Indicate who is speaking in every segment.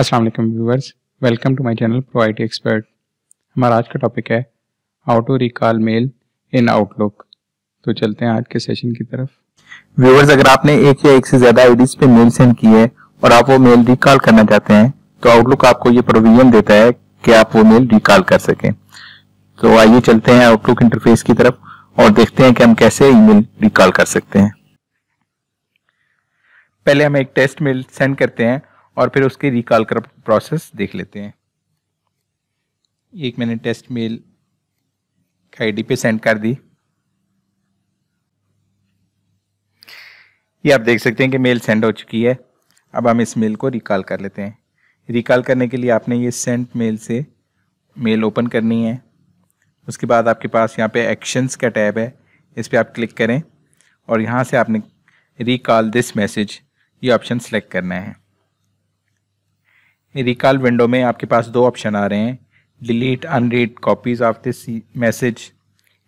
Speaker 1: अस्सलाम वालेकुम viewers welcome to my channel Pro I Expert हमारा आज का टॉपिक है how to recall mail in Outlook तो चलते हैं आज के सेशन की तरफ
Speaker 2: व्यूवर्स अगर आपने एक या एक से ज्यादा आईडीज पे मेल सेंड की है और आप वो मेल रिकॉल करना चाहते हैं तो आउटलुक आपको ये प्रोविजन देता है कि आप वो मेल रिकॉल कर सकें तो आइए चलते हैं आउटलुक इंटरफेस की तरफ और देखते हैं कि हम कैसे ईमेल रिकॉल कर सकते हैं
Speaker 1: पहले हम एक टेस्ट मेल सेंड करते हैं और फिर उसके रिकॉल कर प्रोसेस देख लेते हैं एक मैंने टेस्ट मेल आईडी पे सेंड कर दी ये आप देख सकते हैं कि मेल सेंड हो चुकी है अब हम इस मेल को रिकॉल कर लेते हैं रिकॉल करने के लिए आपने ये सेंड मेल से मेल ओपन करनी है उसके बाद आपके पास यहाँ पे एक्शंस का टैब है इस पर आप क्लिक करें और यहाँ से आपने रिकॉल दिस मैसेज ये ऑप्शन सेलेक्ट करना है रिकॉल विंडो में आपके पास दो ऑप्शन आ रहे हैं delete unread copies of this message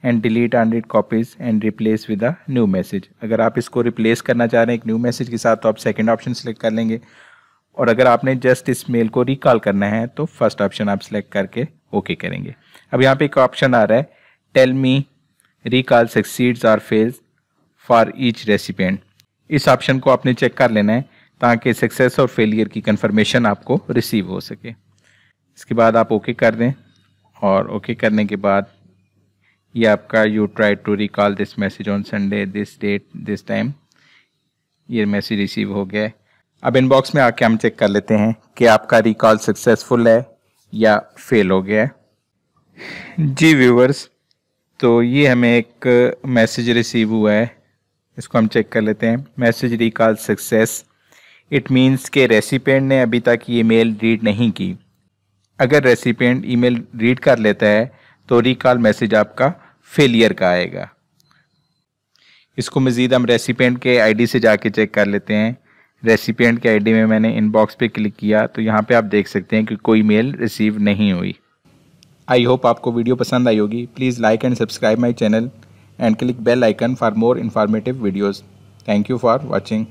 Speaker 1: and delete unread copies and replace with a new message अगर आप इसको रिप्लेस करना चाह रहे हैं एक न्यू मैसेज के साथ तो आप सेकेंड ऑप्शन सेलेक्ट कर लेंगे और अगर आपने जस्ट इस मेल को रिकॉल करना है तो फर्स्ट ऑप्शन आप सेलेक्ट करके ओके okay करेंगे अब यहाँ पे एक ऑप्शन आ रहा है टेल मी रिकॉल सक्सीड्स और फेल्स फॉर ईच रेसिपेंट इस ऑप्शन को आपने चेक कर लेना है ताकि सक्सेस और फेलियर की कन्फर्मेशन आपको रिसीव हो सके इसके बाद आप ओके कर दें और ओके करने के बाद ये आपका you try to recall this message on Sunday this date this time ये मैसेज रिसीव हो गया अब इनबॉक्स में आके हम चेक कर लेते हैं कि आपका रिकॉल सक्सेसफुल है या फेल हो गया जी व्यूवर्स तो ये हमें एक मैसेज रिसीव हुआ है इसको हम चेक कर लेते हैं message recall success it means के रेसिपेंट ने अभी तक ये मेल रीड नहीं की अगर रेसिपेंट ईमेल रीड कर लेता है तो रिकॉल मैसेज आपका फेलियर का आएगा इसको मज़ीद हम रेसिपेंट के आईडी से जाके चेक कर लेते हैं रेसिपेंट के आईडी में मैंने इनबॉक्स पे क्लिक किया तो यहाँ पे आप देख सकते हैं कि कोई मेल रिसीव नहीं हुई आई होप आपको वीडियो पसंद आई होगी please like and subscribe my channel and click bell icon for more informative videos thank you for watching